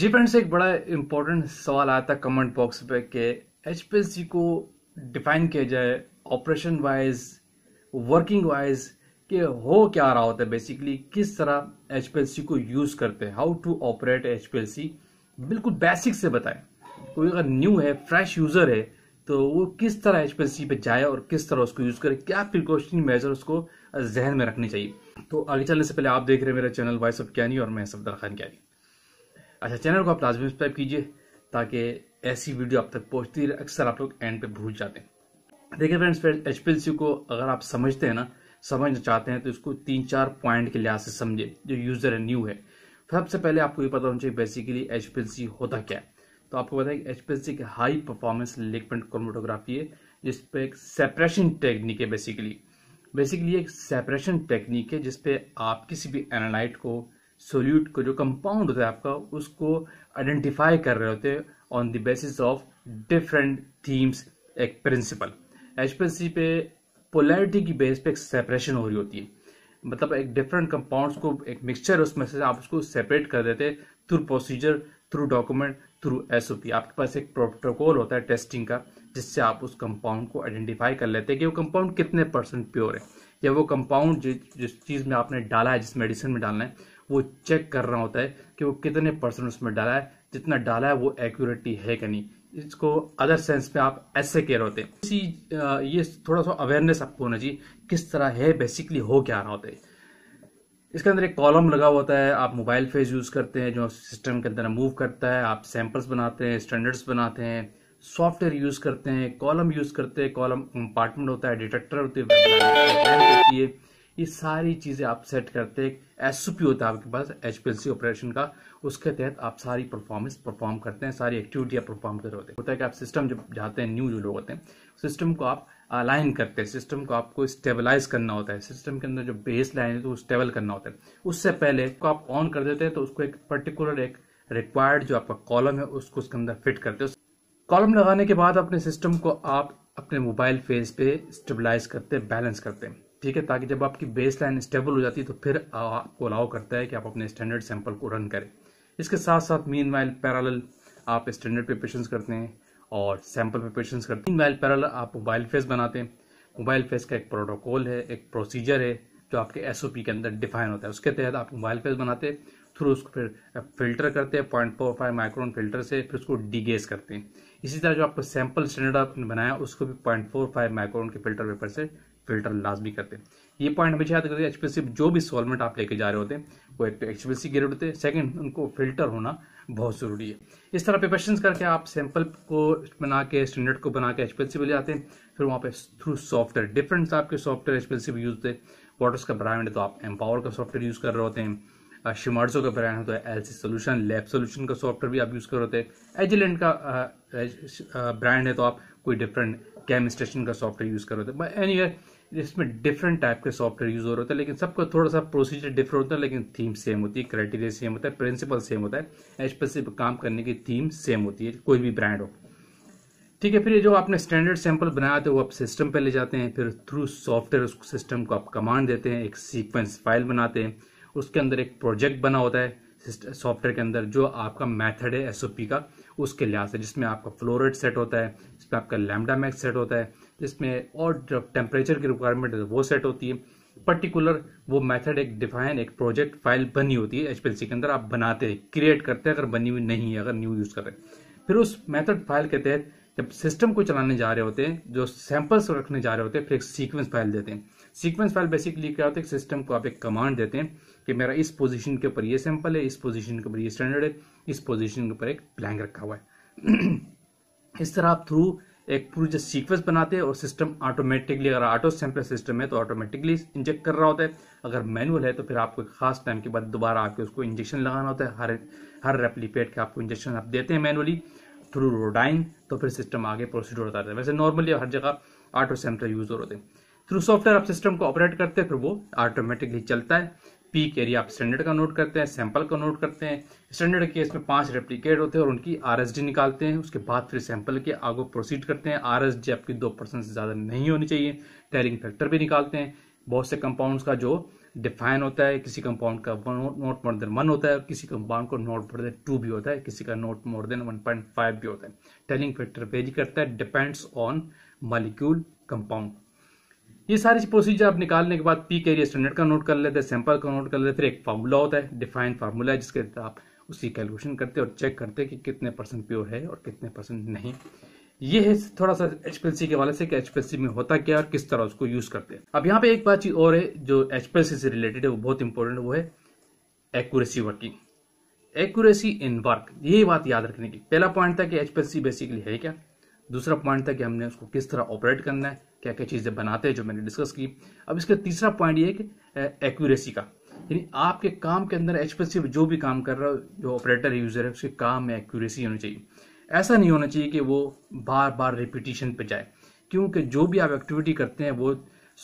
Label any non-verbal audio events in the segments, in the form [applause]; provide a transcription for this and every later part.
जी friends एक बड़ा important सवाल आया था कमेंट बॉक्स पे कि एच को डिफाइन किया जाए ऑपरेशन वाइज वर्किंग वाइज के हो क्या रहा होता है बेसिकली किस तरह एच को यूज़ करते हैं हाउ टू ऑपरेट एच बिल्कुल बेसिक से बताएं कोई अगर न्यू है फ्रेश यूज़र है तो वो किस तरह एच पे जाए और किस तरह उसको यूज़ करे क्या प्रिकॉशन मेजर उसको जहन में रखनी चाहिए तो आगे चलने से पहले आप देख रहे हैं मेरा चैनल वाइस ऑफ कैनी और मैं सफदर खान कैनी अच्छा चैनल को आप लाजमी सब्सक्राइब कीजिए ताकि ऐसी वीडियो आप तक पहुँचती रहे अक्सर आप लोग एंड पे भूल जाते हैं देखिए फ्रेंड्स एच को अगर आप समझते हैं ना समझना चाहते हैं तो इसको तीन चार पॉइंट के लिहाज से समझे जो यूज़र है न्यू है सबसे पहले आपको ये पता होना चाहिए बेसिकली एच होता क्या है तो आपको पता है कि एच की हाई परफॉर्मेंस लिक्विड क्रोमोटोग्राफी है जिस जिसपे एक सेपरेशन टेक्निक है बेसिकली बेसिकली एक सेपरेशन टेक्निक है जिसपे आप किसी भी एनालाइट को सोल्यूट को जो कंपाउंड होता है आपका उसको आइडेंटिफाई कर रहे होते हैं on the basis of different themes एक प्रिंसिपल एच पे पोलैरिटी की बेस पे एक सेपरेशन हो रही होती है मतलब एक डिफरेंट कंपाउंड्स को एक मिक्सचर उसमें से आप उसको सेपरेट कर देते हैं through procedure through document through SOP आपके पास एक प्रोटोकॉल होता है टेस्टिंग का जिससे आप उस कंपाउंड को आइडेंटिफाई कर लेते हैं कि वो कंपाउंड कितने परसेंट प्योर है या वो कंपाउंड जिस चीज़ में आपने डाला है जिस मेडिसिन में डालना है वो चेक कर रहा होता है कि वो कितने परसेंट उसमें डाला है जितना डाला है वो एक्यूरेटी है कि नहीं इसको अदर सेंस पे आप ऐसे कह रहे होते हैं इसी ये थोड़ा सा अवेयरनेस आपको होना चाहिए किस तरह है बेसिकली हो क्या रहा होता है इसके अंदर एक कॉलम लगा होता है आप मोबाइल फेज यूज़ करते हैं जो सिस्टम के अंदर मूव करता है आप सैंपल्स बनाते हैं स्टैंडर्ड्स बनाते हैं सॉफ्टवेयर यूज़ करते हैं कॉलम यूज़ करते हैं कॉलम कंपार्टमेंट होता है डिटेक्टर होते हैं होती है ये सारी चीज़ें आप सेट करते एक एस होता है आपके पास एच ऑपरेशन का उसके तहत आप सारी परफॉर्मेंस परफॉर्म करते हैं सारी एक्टिविटी आप परफॉर्म कर होते हैं होता है कि आप सिस्टम जब जाते हैं न्यू जो लोग होते हैं सिस्टम को आप अलाइन करते हैं सिस्टम को आपको स्टेबलाइज करना होता है सिस्टम के अंदर जो बेस लाइन है तो स्टेबल करना होता है उससे पहले को आप ऑन कर देते हैं तो उसको एक पर्टिकुलर एक रिक्वायर्ड जो आपका कॉलम है उसको उसके अंदर फिट करते हैं कॉलम लगाने के बाद अपने सिस्टम को आप अपने मोबाइल फेस पे स्टेबलाइज करते हैं बैलेंस करते हैं ठीक है ताकि जब आपकी बेस लाइन स्टेबल हो जाती है तो फिर आपको अलाउ करता है कि आप अपने स्टैंडर्ड सैंपल को रन करें इसके साथ साथ मीन वाइल पैरल आप स्टैंडर्ड प्रिपेशन करते हैं और सैम्पल प्रिपेशन करते हैं मीन वाइल आप मोबाइल फेस बनाते हैं मोबाइल फेस का एक प्रोटोकॉल है एक प्रोसीजर है जो आपके एस के अंदर डिफाइन होता है उसके तहत आप मोबाइल फेस बनाते हैं थ्रू उसको फिर फिल्टर करते हैं point four five micron filter से फिर उसको डीगेस करते हैं इसी तरह जो आपको सैंपल स्टैंडर्ड आपने बनाया उसको भी पॉइंट फोर फाइव माइक्रोन के फिल्टर पेपर से फिल्टर लाजमी करते हैं ये पॉइंट हमेशा याद करते एच जो भी सॉल्वेंट आप लेके जा रहे होते हैं वो एक तो एच के होते हैं सेकेंड उनको फिल्टर होना बहुत ज़रूरी है इस तरह प्रिपेशन करके आप सैंपल को बना के स्टैंडर्ड को बना के एच पी जाते हैं फिर वहाँ पे थ्रू सॉफ्टवेयर डिफरेंट आपके सॉफ्टवेयर एच पी यूज होते हैं वाटर्स का ब्रांड है तो आप एम्पावर का सॉफ्टवेयर यूज़ कर रहे होते हैं शिमार्सो का ब्रांड है तो L C solution lab solution का सॉफ्टवेयर भी आप यूज़ कर रहे होते हैं एजिलेंट का ब्रांड है तो आप कोई डिफरेंट कैम स्टेशन का सॉफ्टवेयर यूज़ कर रहे एनी इसमें डिफरेंट टाइप के सॉफ्टवेयर यूज़ हो रहे होते हैं लेकिन सबका थोड़ा सा प्रोसीजर डिफर होता है लेकिन थीम सेम होती है क्राइटेरिया सेम होता है प्रिंसिपल सेम होता है एच पर सिर्फ काम करने की थीम सेम होती है कोई भी ब्रांड हो ठीक है फिर ये जो आपने स्टैंडर्ड सैंपल बनाया था वो आप सिस्टम पे ले जाते हैं फिर थ्रू सॉफ्टवेयर उस सिस्टम को आप कमांड देते हैं एक सीक्वेंस फाइल बनाते हैं उसके अंदर एक प्रोजेक्ट बना होता है सॉफ्टवेयर के अंदर जो आपका मैथड है एसओपी का उसके लिहाज से जिसमें आपका फ्लोरेट सेट होता है जिसमें आपका लैमडा मैक्स सेट होता है जिसमें और टेम्परेचर की रिक्वायरमेंट वो सेट होती है पर्टिकुलर वो मेथड एक डिफाइन एक प्रोजेक्ट फाइल बनी होती है एच के अंदर आप बनाते हैं क्रिएट करते हैं अगर बनी हुई नहीं है अगर न्यू यूज़ कर रहे हैं फिर उस मेथड फाइल के तहत जब सिस्टम को चलाने जा रहे होते हैं जो सैंपल्स रखने जा रहे होते हैं फिर एक सीक्वेंस फाइल देते हैं सीक्वेंस फाइल बेसिकली क्या होता है सिस्टम को आप एक कमांड देते हैं कि मेरा इस पोजीशन के ऊपर ये सैंपल है इस पोजीशन के ऊपर ये स्टैंडर्ड है इस पोजीशन के ऊपर एक ब्लैंक रखा हुआ है [clears throat] इस तरह आप थ्रू एक पूरी जो सीक्वेंस बनाते हैं और सिस्टम ऑटोमेटिकली अगर ऑटो सैंपल सिस्टम है तो ऑटोमेटिकली इंजेक्ट कर रहा होता है अगर मैनुअल है तो फिर आपको एक खास टाइम के बाद दोबारा आके उसको इंजेक्शन लगाना होता है हर हर रेप्लीकेट के आपको इंजेक्शन आप देते हैं मैनुअली थ्रू रोडाइन तो फिर सिस्टम आगे प्रोसीड्योर उतारता है वैसे नॉर्मली हर जगह आटो सेंटर यूज हो रहे हैं थ्रू सॉफ्टवेयर आप सिस्टम को ऑपरेट करते हैं फिर वो ऑटोमेटिकली चलता है पीक एरिया आप स्टैंडर्ड का नोट करते हैं सैंपल का नोट करते हैं स्टैंडर्ड केस में पांच रेप्लीकेट होते हैं और उनकी आर निकालते हैं उसके बाद फिर सैंपल के आगे प्रोसीड करते हैं आर आपकी दो परसेंट से ज़्यादा नहीं होनी चाहिए टेरिंग फैक्टर भी निकालते हैं बहुत से कंपाउंड्स का जो डिफाइन होता है किसी कंपाउंड का नोट मोर देन वन होता है और किसी कंपाउंड को नोट मोर देन टू भी होता है किसी का note more than one point five भी होता है टेलिंग फैक्टर वेरी करता है डिपेंड्स ऑन मालिक्यूल कंपाउंड ये सारी प्रोसीजर आप निकालने के बाद पी कैरियर स्टैंडर्ड का नोट कर लेते हैं सैंपल का नोट कर लेते हैं एक फार्मूला होता है डिफाइन फार्मूला है जिसके आप उसकी कैलकुलेशन करते हैं और चेक करते हैं कि कितने परसेंट प्योर है और कितने परसेंट नहीं ये है थोड़ा सा एचपीएलसी के हवाले से कि एचपीएलसी में होता क्या और किस तरह उसको यूज करते हैं अब यहाँ पे एक बात चीज और है जो एचपीएलसी से रिलेटेड है वो बहुत इंपॉर्टेंट वो है accuracy working accuracy in work ये बात याद रखने की पहला पॉइंट था कि एचपीएलसी बेसिकली है क्या दूसरा पॉइंट था कि हमने उसको किस तरह ऑपरेट करना है क्या क्या चीज़ें बनाते हैं जो मैंने डिस्कस की अब इसका तीसरा पॉइंट ये है कि एक्यूरेसी का यानी आपके काम के अंदर एचपीएलसी जो भी काम कर रहा हो जो ऑपरेटर यूजर है उसके काम में एक्यूरेसी होनी चाहिए ऐसा नहीं होना चाहिए कि वो बार बार रिपीटिशन पे जाए क्योंकि जो भी आप एक्टिविटी करते हैं वो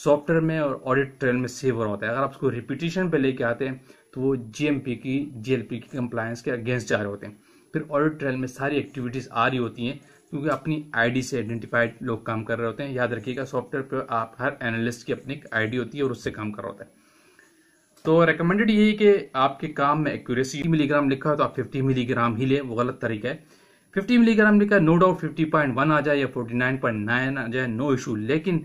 सॉफ्टवेयर में और ऑडिट ट्रेल में सेव हो रहा होता है अगर आप उसको रिपीटिशन पे लेके आते हैं तो वो जी की जी की कंप्लायंस के अगेंस्ट जा रहे होते हैं फिर ऑडिट ट्रेल में सारी एक्टिविटीज़ आ रही होती हैं क्योंकि अपनी आईडी से आइडेंटिफाइड लोग काम कर रहे होते हैं याद रखिएगा सॉफ्टवेयर पर आप हर एनालिस्ट की अपनी एक आईडी होती है और उससे काम कर रहा होता है तो रिकमेंडेड यही कि आपके काम में एक्यूरेसी मिलीग्राम लिखा हो तो आप 50 मिलीग्राम ही लें वो गलत तरीका है 50 मिलीग्राम लिखा नो डाउट 50.1 आ जाए या 49.9 आ जाए नो इशू लेकिन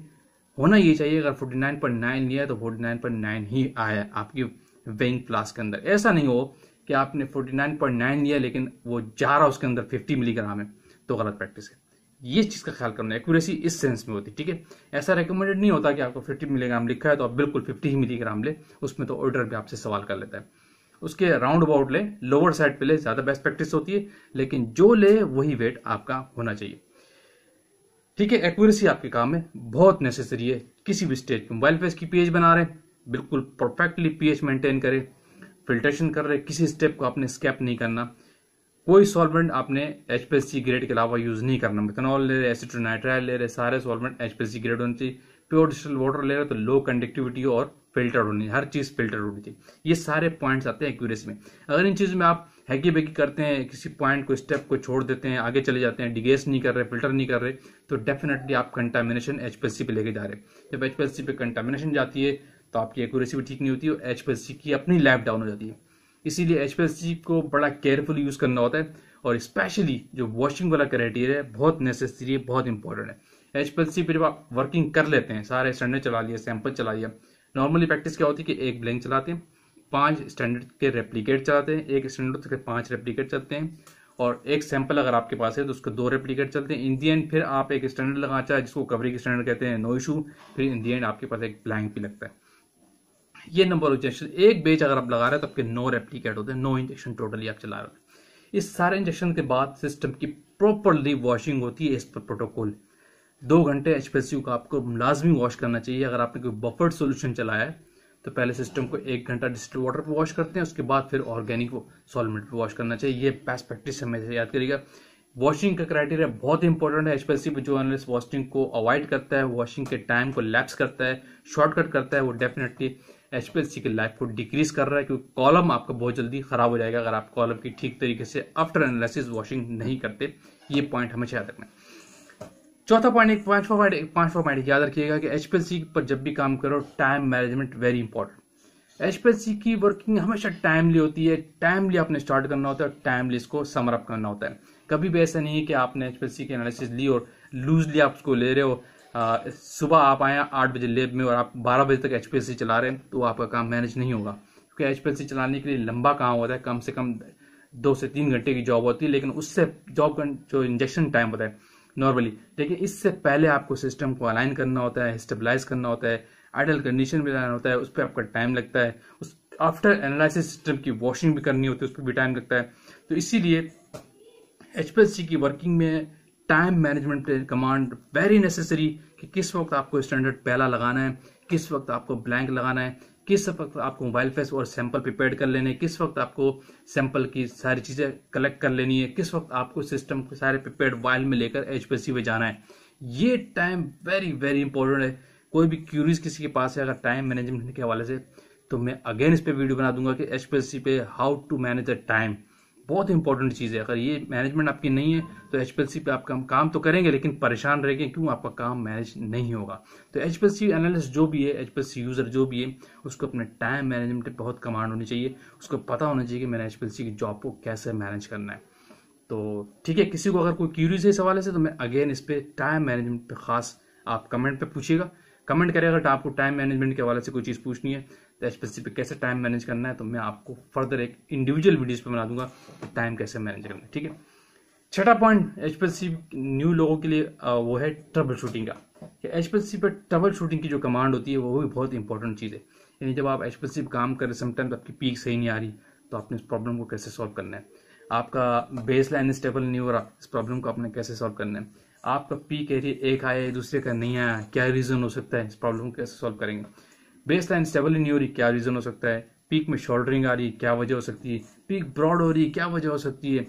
होना ये चाहिए अगर 49.9 लिया तो 49.9 ही आया आपकी वेइंग फ्लास के अंदर ऐसा नहीं हो कि आपने 49.9 लिया लेकिन वो जा रहा उसके अंदर 50 मिलीग्राम है तो गलत प्रैक्टिस है ये चीज़ का ख्याल करना एक्यूरेसी इस सेंस में होती है ठीक है ऐसा रिकमेंडेड नहीं होता कि आपको फिफ्टी मिलीग्राम लिखा है तो आप बिल्कुल फिफ्टी ही मिलीग्राम ले उसमें तो ऑर्डर भी आपसे सवाल कर लेता है उसके राउंड अबाउट ले लोअर साइड पे ले ज़्यादा बेस्ट प्रैक्टिस होती है लेकिन जो ले वही वेट आपका होना चाहिए ठीक है एक्यूरेसी आपके काम में बहुत नेसेसरी है किसी भी स्टेज पे मोबाइल फेस की पीएच बना रहे बिल्कुल परफेक्टली पीएच मेंटेन करें फिल्ट्रेशन कर रहे किसी स्टेप को आपने स्कैप नहीं करना कोई सॉल्वेंट आपने एच ग्रेड के अलावा यूज़ नहीं करना मेथनॉल ले रहे एसिट्रोनाइट्राइल ले रहे सारे सॉल्वेंट एच ग्रेड होने चाहिए प्योर डिस्टल वाटर ले रहे तो लो कंडक्टिविटी और फिल्टर्ड होनी हर चीज़ फिल्टर होनी चाहिए ये सारे पॉइंट्स आते हैं एक्यूरेसी में अगर इन चीज में आप हैगी बैगी करते हैं किसी पॉइंट को स्टेप को छोड़ देते हैं आगे चले जाते हैं डिगेस नहीं कर रहे फिल्टर नहीं कर रहे तो डेफिनेटली आप कंटामिनेशन एच पे लेके जा रहे जब एच पे कंटामिनेशन जाती है तो आपकी एक्यूरेसी भी ठीक नहीं होती और एच की अपनी लैब डाउन हो जाती है इसीलिए एच को बड़ा केयरफुल यूज़ करना होता है और स्पेशली जो वॉशिंग वाला क्राइटेरिया है बहुत नेसेसरी है बहुत इंपॉर्टेंट है एच पे जब आप वर्किंग कर लेते हैं सारे स्टैंडर्ड चला लिए सैंपल चला लिया नॉर्मली प्रैक्टिस क्या होती है कि एक ब्लैंक चलाते हैं पांच स्टैंडर्ड के रेप्लीकेट चलाते हैं एक स्टैंडर्ड के पांच रेप्लीकेट चलते हैं और एक सैंपल अगर आपके पास है तो उसके दो रेप्लीकेट चलते हैं इन दी एंड फिर आप एक स्टैंडर्ड लगाना चाहे जिसको कवरिंग स्टैंडर्ड कहते हैं नो इशू फिर इन दी एंड आपके पास एक ब्लैंक भी लगता है ये नंबर ऑफ इंजेक्शन एक बेच अगर आप लगा रहे हैं तो आपके नौ रेप्लीकेट होते हैं नौ इंजेक्शन टोटली आप चला रहे हैं इस सारे इंजेक्शन के बाद सिस्टम की प्रॉपरली वॉशिंग होती है इस पर प्रोटोकॉल दो घंटे एच का आपको लाजमी वॉश करना चाहिए अगर आपने कोई बफर्ड सोल्यूशन चलाया है तो पहले सिस्टम को एक घंटा डिस्टल वाटर पर वॉश करते हैं उसके बाद फिर ऑर्गेनिक सॉलमेंट पर वॉश करना चाहिए ये बेस्ट प्रैक्टिस हमें याद करिएगा वॉशिंग का क्राइटेरिया बहुत इंपॉर्टेंट है एच पे जो एनालिस्ट वॉशिंग को अवॉइड करता है वॉशिंग के टाइम को लैप्स करता है शॉर्टकट करता है वो डेफिनेटली एच की लाइफ को डिक्रीज कर रहा है क्योंकि कॉलम आपका बहुत जल्दी खराब हो जाएगा अगर आप कॉलम की ठीक तरीके से आफ्टर एनालिसिस वॉशिंग नहीं करते ये पॉइंट हमेशा याद रखना है चौथा पॉइंट एक पांचवा पॉइंट एक पांचवा पॉइंट याद रखिएगा कि एच पर जब भी काम करो time management very important H की वर्किंग हमेशा टाइमली होती है टाइमली आपने स्टार्ट करना होता है और टाइमली इसको समरअप करना होता है कभी भी ऐसा नहीं है कि आपने एच की एनालिसिस ली और लूजली आप उसको ले रहे हो सुबह आप आए आठ बजे लेब में और आप बारह बजे तक एच चला रहे हैं तो आपका काम मैनेज नहीं होगा क्योंकि एच चलाने के लिए लंबा काम होता है कम से कम दो से तीन घंटे की जॉब होती है लेकिन उससे जॉब जो इंजेक्शन टाइम होता है नॉर्मली लेकिन इससे पहले आपको सिस्टम को अलाइन करना होता है स्टेबलाइज करना होता है आइडल कंडीशन में लाना होता है उस पर आपका टाइम लगता है उस आफ्टर एनालिसिस सिस्टम की वॉशिंग भी करनी होती है उस पर भी टाइम लगता है तो इसीलिए एच की वर्किंग में time management command very necessary कि किस वक्त आपको स्टैंडर्ड पहला लगाना है किस वक्त आपको ब्लैंक लगाना है किस वक्त आपको मोबाइल फेस और सैंपल प्रिपेयर कर लेने किस वक्त आपको सैंपल की सारी चीज़ें कलेक्ट कर लेनी है किस वक्त आपको सिस्टम के सारे प्रिपेयर वाइल में लेकर एच पे जाना है ये टाइम वेरी वेरी इंपॉर्टेंट है कोई भी क्यूरीज किसी के पास है अगर टाइम मैनेजमेंट के हवाले से तो मैं अगेन इस पर वीडियो बना दूंगा कि एच पे how to manage the time बहुत इंपॉर्टेंट चीज़ है अगर ये मैनेजमेंट आपकी नहीं है तो एच पे आप काम काम तो करेंगे लेकिन परेशान रहेंगे क्यों आपका काम मैनेज नहीं होगा तो एच एनालिस्ट जो भी है एच यूज़र जो भी है उसको अपने टाइम मैनेजमेंट पर बहुत कमांड होनी चाहिए उसको पता होना चाहिए कि मैंने एच की जॉब को कैसे मैनेज करना है तो ठीक है किसी को अगर कोई क्यूरीज है इस हवाले से तो मैं अगेन इस पर टाइम मैनेजमेंट पर खास आप कमेंट पर पूछिएगा कमेंट करें अगर आपको टाइम मैनेजमेंट के हवाले से कोई चीज़ पूछनी है तो स्पेसिफिक कैसे टाइम मैनेज करना है तो मैं आपको फर्दर एक इंडिविजुअल वीडियोस पे बना दूंगा टाइम कैसे मैनेज करना है ठीक है छठा पॉइंट एच न्यू लोगों के लिए वो है ट्रबल शूटिंग का एच पे ट्रबल शूटिंग की जो कमांड होती है वो भी बहुत इंपॉर्टेंट चीज़ है यानी जब आप एच काम कर रहे समटाइम्स आपकी पीक सही नहीं आ रही तो आपने इस प्रॉब्लम को कैसे सॉल्व करना है आपका बेस लाइन स्टेबल नहीं हो रहा इस प्रॉब्लम को आपने कैसे सॉल्व करना है आपका पीक एरिया एक आया है दूसरे का नहीं आया क्या रीज़न हो सकता है इस प्रॉब्लम को कैसे सॉल्व करेंगे बेस लाइन स्टेबल नहीं हो रही क्या रीज़न हो सकता है पीक में शोल्डरिंग आ रही है क्या वजह हो सकती है पीक ब्रॉड हो रही है क्या वजह हो सकती है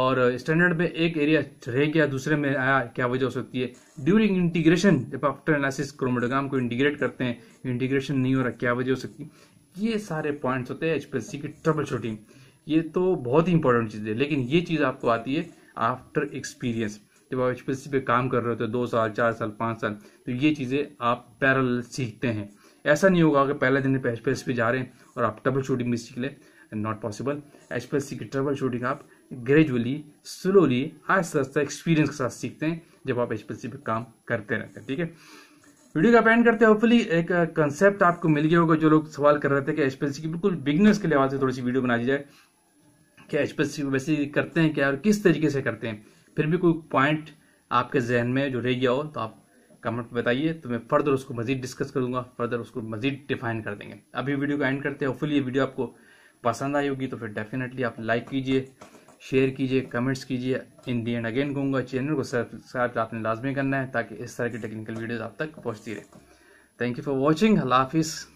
और स्टैंडर्ड uh, में एक एरिया रह गया दूसरे में आया क्या वजह हो सकती है ड्यूरिंग इंटीग्रेशन जब आफ्टर एनालिसिस क्रोमोडोग्राम को इंटीग्रेट करते हैं इंटीग्रेशन नहीं हो रहा क्या वजह हो सकती है ये सारे पॉइंट्स होते हैं एचपीएससी की ट्रबल शूटिंग ये तो बहुत ही इंपॉर्टेंट चीज़ है लेकिन ये चीज़ आपको आती है आफ्टर एक्सपीरियंस जब आप एच पे काम कर रहे होते हैं दो साल चार साल पाँच साल तो ये चीज़ें आप पैरल सीखते हैं ऐसा नहीं होगा कि पहले दिन पे एच पे जा रहे हैं और आप ट्रबल शूटिंग भी सीख लें नॉट पॉसिबल एच सी की ट्रबल शूटिंग आप ग्रेजुअली स्लोली आहिस्ता आहिस्ता एक्सपीरियंस के साथ सीखते हैं जब आप एच सी पे काम करते रहते हैं ठीक है वीडियो का पेंड करते हैं होपफुली एक कंसेप्ट आपको मिल गया होगा जो लोग सवाल कर रहे थे कि एच सी की बिल्कुल बिगनर्स के लिहाज से थोड़ी सी वीडियो बना दी जाए कि एच सी वैसे करते हैं क्या और किस तरीके से करते हैं फिर भी कोई पॉइंट आपके जहन में जो रह गया हो तो आप कमेंट में बताइए तो मैं फर्दर उसको मजीद डिस्कस करूंगा फर्दर उसको मजीद डिफाइन कर देंगे अभी वीडियो को एंड करते हैं होपफुली ये वीडियो आपको पसंद आई होगी तो फिर डेफिनेटली आप लाइक कीजिए शेयर कीजिए कमेंट्स कीजिए इन दी एंड अगेन कहूँगा चैनल को सब्सक्राइब आपने लाजमी करना है ताकि इस तरह की टेक्निकल वीडियोज़ आप तक पहुँचती रहे थैंक यू फॉर वॉचिंग हाफिज़